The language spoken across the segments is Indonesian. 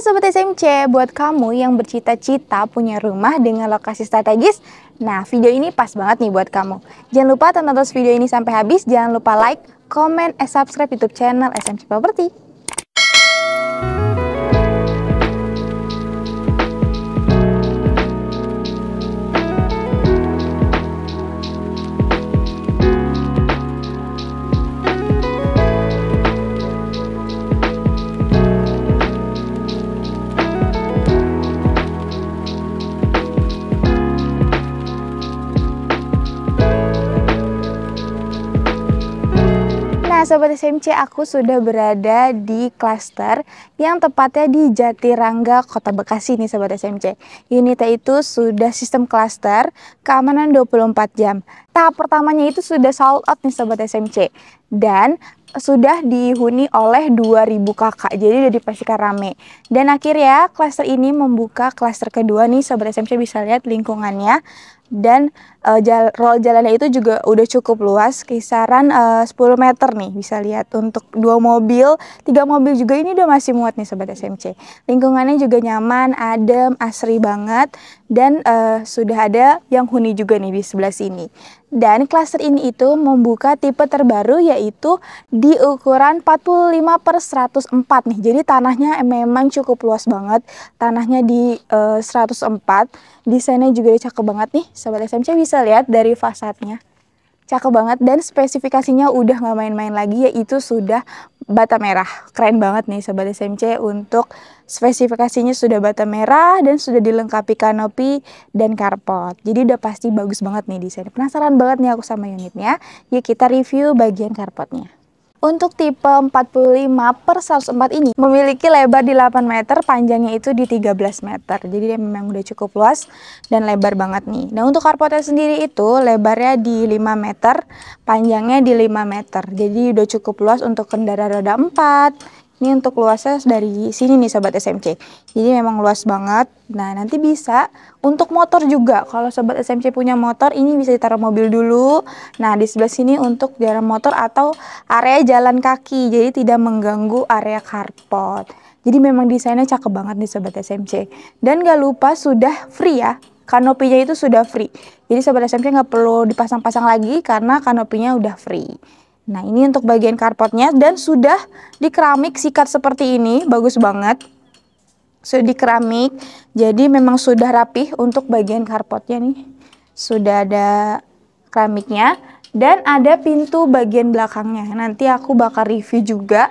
Halo Sobat SMC, buat kamu yang bercita-cita punya rumah dengan lokasi strategis, nah video ini pas banget nih buat kamu. Jangan lupa tonton terus video ini sampai habis, jangan lupa like, comment, and subscribe YouTube channel SMC Property. Sobat SMC, aku sudah berada di klaster yang tepatnya di Jatirangga, Kota Bekasi nih Sobat SMC. Unitnya itu sudah sistem klaster, keamanan 24 jam. Tahap pertamanya itu sudah sold out nih Sobat SMC. Dan sudah dihuni oleh 2000 kakak, jadi udah dipastikan rame. Dan akhirnya klaster ini membuka klaster kedua nih Sobat SMC bisa lihat lingkungannya dan e, jal roll jalannya itu juga udah cukup luas kisaran eh, sepuluh 10 meter nih bisa lihat untuk dua mobil tiga mobil juga ini udah masih muat nih sobat SMC lingkungannya juga nyaman adem asri banget dan e, sudah ada yang huni juga nih di sebelah sini dan klaster ini itu membuka tipe terbaru yaitu di ukuran 45 per 104 nih. Jadi tanahnya memang cukup luas banget. Tanahnya di uh, eh, 104. Desainnya juga cakep banget nih. Sobat SMC bisa lihat dari fasadnya cakep banget dan spesifikasinya udah nggak main-main lagi yaitu sudah bata merah keren banget nih sobat SMC untuk spesifikasinya sudah bata merah dan sudah dilengkapi kanopi dan karpot jadi udah pasti bagus banget nih desain penasaran banget nih aku sama unitnya yuk kita review bagian karpotnya untuk tipe 45 per 104 ini memiliki lebar di 8 meter, panjangnya itu di 13 meter. Jadi dia memang udah cukup luas dan lebar banget nih. Nah untuk karpotnya sendiri itu lebarnya di 5 meter, panjangnya di 5 meter. Jadi udah cukup luas untuk kendaraan roda 4, ini untuk luasnya dari sini nih Sobat SMC. Jadi memang luas banget. Nah nanti bisa untuk motor juga. Kalau Sobat SMC punya motor ini bisa ditaruh mobil dulu. Nah di sebelah sini untuk jalan motor atau area jalan kaki. Jadi tidak mengganggu area carport. Jadi memang desainnya cakep banget nih Sobat SMC. Dan gak lupa sudah free ya kanopinya itu sudah free. Jadi sobat SMC gak perlu dipasang-pasang lagi karena kanopinya udah free. Nah ini untuk bagian karpotnya dan sudah di keramik sikat seperti ini, bagus banget. Sudah di keramik, jadi memang sudah rapih untuk bagian karpotnya nih. Sudah ada keramiknya dan ada pintu bagian belakangnya. Nanti aku bakal review juga.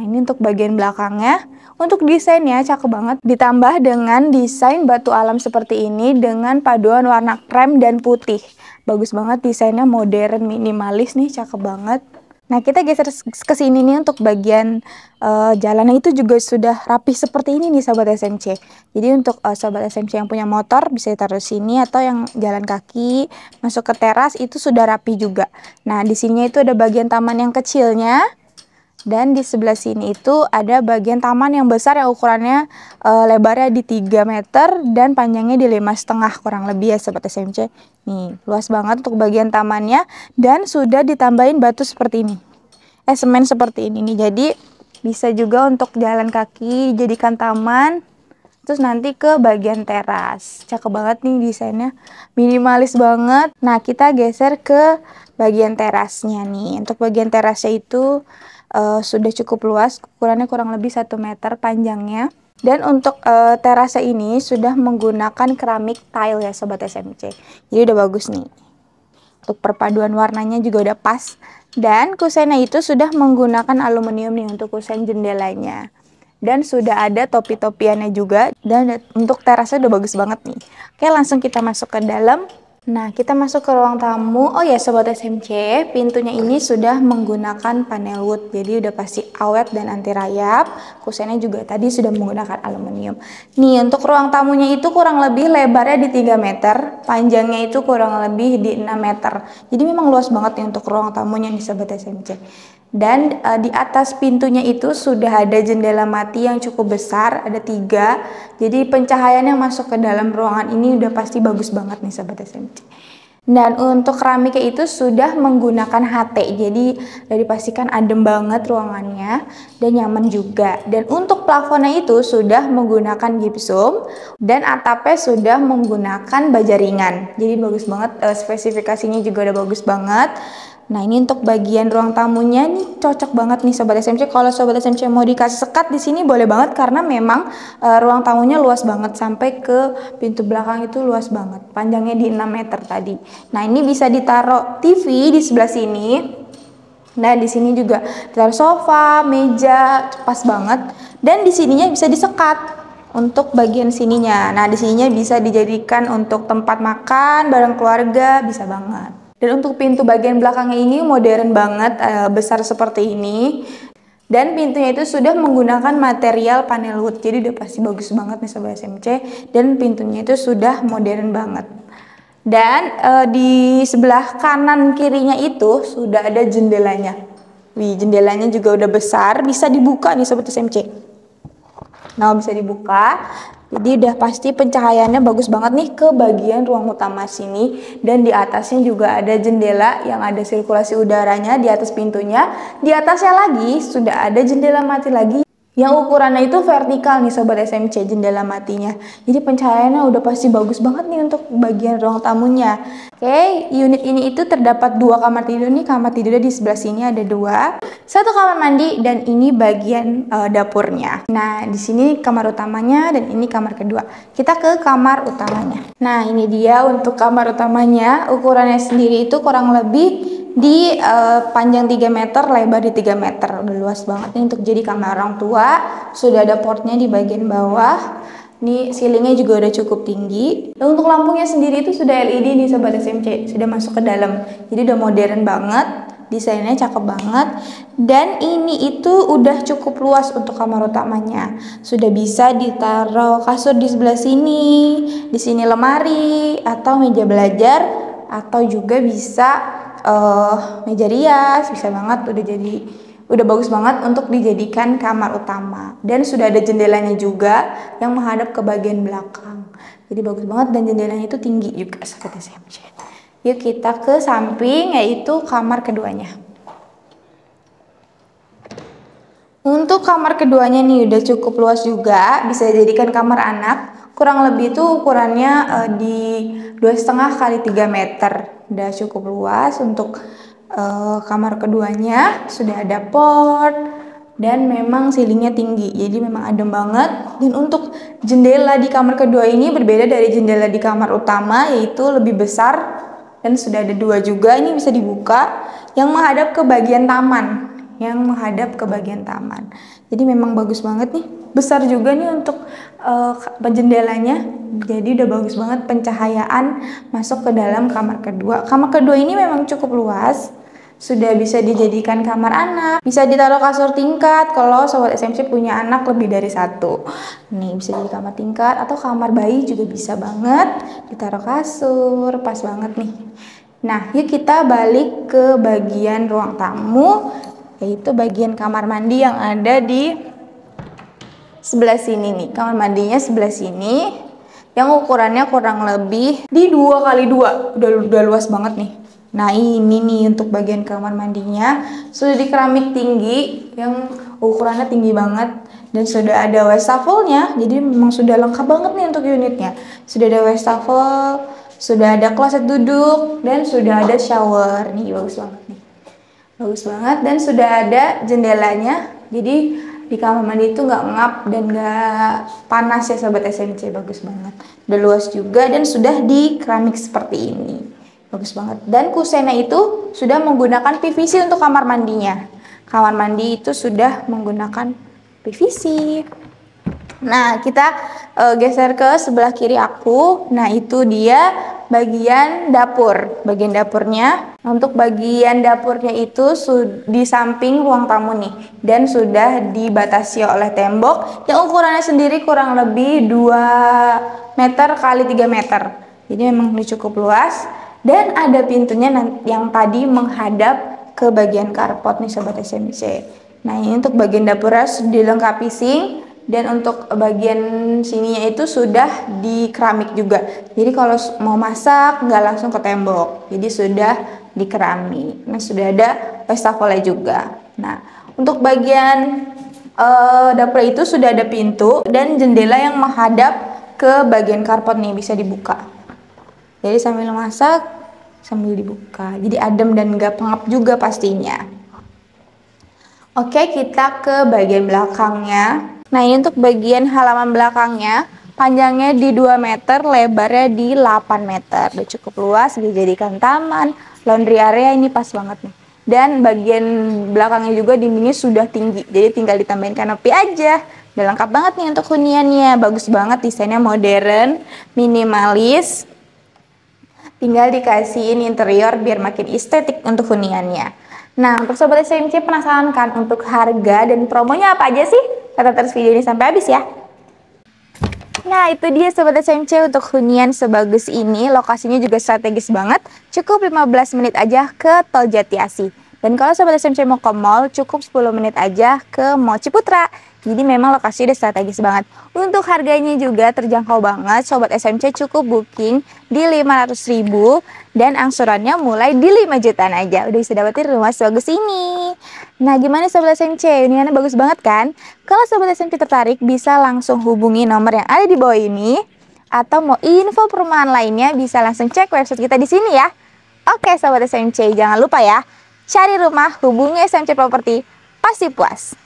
Nah ini untuk bagian belakangnya. Untuk desainnya cakep banget. Ditambah dengan desain batu alam seperti ini dengan paduan warna krem dan putih. Bagus banget desainnya modern minimalis nih cakep banget. Nah, kita geser ke sini nih untuk bagian uh, jalannya itu juga sudah rapi seperti ini nih sobat SMC. Jadi untuk uh, sobat SMC yang punya motor bisa taruh sini atau yang jalan kaki masuk ke teras itu sudah rapi juga. Nah, di sini itu ada bagian taman yang kecilnya. Dan di sebelah sini itu ada bagian taman yang besar yang ukurannya e, lebarnya di 3 meter dan panjangnya di lima setengah kurang lebih ya sobat SMC. Nih, luas banget untuk bagian tamannya dan sudah ditambahin batu seperti ini. Eh, semen seperti ini nih. Jadi bisa juga untuk jalan kaki dijadikan taman. Terus nanti ke bagian teras. Cakep banget nih desainnya. Minimalis banget. Nah, kita geser ke bagian terasnya nih. Untuk bagian terasnya itu uh, sudah cukup luas, ukurannya kurang lebih 1 meter panjangnya. Dan untuk uh, eh, terasa ini sudah menggunakan keramik tile ya Sobat SMC. Jadi udah bagus nih. Untuk perpaduan warnanya juga udah pas. Dan kusennya itu sudah menggunakan aluminium nih untuk kusen jendelanya. Dan sudah ada topi-topiannya juga. Dan untuk terasa udah bagus banget nih. Oke langsung kita masuk ke dalam. Nah, kita masuk ke ruang tamu. Oh ya, Sobat SMC, pintunya ini sudah menggunakan panel wood. Jadi udah pasti awet dan anti rayap. Kusennya juga tadi sudah menggunakan aluminium. Nih, untuk ruang tamunya itu kurang lebih lebarnya di 3 meter. Panjangnya itu kurang lebih di 6 meter. Jadi memang luas banget nih untuk ruang tamunya nih Sobat SMC dan e, di atas pintunya itu sudah ada jendela mati yang cukup besar ada tiga jadi pencahayaan yang masuk ke dalam ruangan ini udah pasti bagus banget nih sahabat SMC dan untuk keramiknya itu sudah menggunakan HT, jadi dari pastikan adem banget ruangannya dan nyaman juga. Dan untuk plafonnya itu sudah menggunakan gipsum dan atapnya sudah menggunakan baja ringan. Jadi bagus banget, eh, spesifikasinya juga udah bagus banget. Nah ini untuk bagian ruang tamunya nih cocok banget nih Sobat SMC. Kalau Sobat SMC mau dikasih sekat di sini boleh banget karena memang e, ruang tamunya luas banget sampai ke pintu belakang itu luas banget. Panjangnya di 6 meter tadi. Nah ini bisa ditaruh TV di sebelah sini. Nah di sini juga ditaruh sofa, meja, pas banget. Dan di sininya bisa disekat untuk bagian sininya. Nah, di sininya bisa dijadikan untuk tempat makan bareng keluarga, bisa banget. Dan untuk pintu bagian belakangnya ini modern banget, eh, besar seperti ini. Dan pintunya itu sudah menggunakan material panel wood, jadi udah pasti bagus banget nih Sobat SMC. Dan pintunya itu sudah modern banget. Dan e, di sebelah kanan kirinya itu sudah ada jendelanya. Wih, jendelanya juga udah besar, bisa dibuka nih Sobat SMC. Nah, bisa dibuka. Jadi udah pasti pencahayaannya bagus banget nih ke bagian ruang utama sini dan di atasnya juga ada jendela yang ada sirkulasi udaranya di atas pintunya. Di atasnya lagi sudah ada jendela mati lagi yang ukurannya itu vertikal nih sobat SMC jendela matinya. Jadi pencahayaannya udah pasti bagus banget nih untuk bagian ruang tamunya. Oke, okay, unit ini itu terdapat dua kamar tidur nih. Kamar tidurnya di sebelah sini ada dua, satu kamar mandi dan ini bagian uh, dapurnya. Nah, di sini kamar utamanya dan ini kamar kedua. Kita ke kamar utamanya. Nah, ini dia untuk kamar utamanya. Ukurannya sendiri itu kurang lebih di uh, panjang 3 meter, lebar di 3 meter. Udah luas banget nih untuk jadi kamar orang tua. Sudah ada portnya di bagian bawah. Ini ceilingnya juga udah cukup tinggi. Dan untuk lampunya sendiri itu sudah LED nih sobat SMC, sudah masuk ke dalam. Jadi udah modern banget, desainnya cakep banget. Dan ini itu udah cukup luas untuk kamar utamanya. Sudah bisa ditaruh kasur di sebelah sini, di sini lemari atau meja belajar atau juga bisa uh, meja rias, bisa banget udah jadi udah bagus banget untuk dijadikan kamar utama dan sudah ada jendelanya juga yang menghadap ke bagian belakang jadi bagus banget dan jendelanya itu tinggi juga seperti saya yuk kita ke samping yaitu kamar keduanya untuk kamar keduanya nih udah cukup luas juga bisa dijadikan kamar anak kurang lebih itu ukurannya uh, di dua setengah kali tiga meter udah cukup luas untuk uh, kamar keduanya sudah ada port dan memang ceilingnya tinggi jadi memang adem banget dan untuk jendela di kamar kedua ini berbeda dari jendela di kamar utama yaitu lebih besar dan sudah ada dua juga ini bisa dibuka yang menghadap ke bagian taman yang menghadap ke bagian taman jadi memang bagus banget nih besar juga nih untuk uh, eh, jendelanya jadi udah bagus banget pencahayaan masuk ke dalam kamar kedua kamar kedua ini memang cukup luas sudah bisa dijadikan kamar anak, bisa ditaruh kasur tingkat kalau sobat SMC punya anak lebih dari satu. Nih bisa jadi kamar tingkat atau kamar bayi juga bisa banget ditaruh kasur, pas banget nih. Nah, yuk kita balik ke bagian ruang tamu, yaitu bagian kamar mandi yang ada di sebelah sini nih. Kamar mandinya sebelah sini. Yang ukurannya kurang lebih di dua kali dua udah luas banget nih. Nah ini nih untuk bagian kamar mandinya. Sudah di keramik tinggi yang ukurannya tinggi banget. Dan sudah ada wastafelnya. Jadi memang sudah lengkap banget nih untuk unitnya. Sudah ada wastafel, sudah ada kloset duduk, dan sudah ada shower. Nih bagus banget nih bagus banget dan sudah ada jendelanya jadi di kamar mandi itu nggak ngap dan nggak panas ya sobat SMC bagus banget udah luas juga dan sudah di keramik seperti ini bagus banget dan kusennya itu sudah menggunakan PVC untuk kamar mandinya kamar mandi itu sudah menggunakan PVC nah kita uh, geser ke sebelah kiri aku nah itu dia bagian dapur, bagian dapurnya. Untuk bagian dapurnya itu di samping ruang tamu nih dan sudah dibatasi oleh tembok yang ukurannya sendiri kurang lebih 2 meter kali 3 meter. Jadi memang ini cukup luas dan ada pintunya yang tadi menghadap ke bagian karpot nih sobat SMC. Nah, ini untuk bagian dapurnya dilengkapi sink dan untuk bagian sininya itu sudah di keramik juga jadi kalau mau masak nggak langsung ke tembok jadi sudah di keramik nah sudah ada wastafelnya juga nah untuk bagian uh, dapur itu sudah ada pintu dan jendela yang menghadap ke bagian karpet nih bisa dibuka jadi sambil masak sambil dibuka jadi adem dan nggak pengap juga pastinya oke kita ke bagian belakangnya Nah ini untuk bagian halaman belakangnya, panjangnya di 2 meter, lebarnya di 8 meter. Udah cukup luas, dijadikan taman, laundry area ini pas banget nih. Dan bagian belakangnya juga dindingnya sudah tinggi, jadi tinggal ditambahin kanopi aja. Udah lengkap banget nih untuk huniannya, bagus banget desainnya modern, minimalis. Tinggal dikasihin interior biar makin estetik untuk huniannya. Nah, untuk Sobat SMC penasaran kan untuk harga dan promonya apa aja sih? Tonton terus video ini sampai habis ya. Nah itu dia Sobat SMC untuk hunian sebagus ini lokasinya juga strategis banget cukup 15 menit aja ke Tol Jatiasi dan kalau Sobat SMC mau ke mall cukup 10 menit aja ke Mall Ciputra jadi memang lokasi udah strategis banget untuk harganya juga terjangkau banget Sobat SMC cukup booking di 500 ribu dan angsurannya mulai di 5 jutaan aja udah bisa dapetin rumah sebagus ini Nah, gimana Sobat SMC? Uniannya bagus banget kan? Kalau Sobat SMC tertarik, bisa langsung hubungi nomor yang ada di bawah ini. Atau mau info perumahan lainnya, bisa langsung cek website kita di sini ya. Oke Sobat SMC, jangan lupa ya. Cari rumah, hubungi SMC Property. Pasti puas.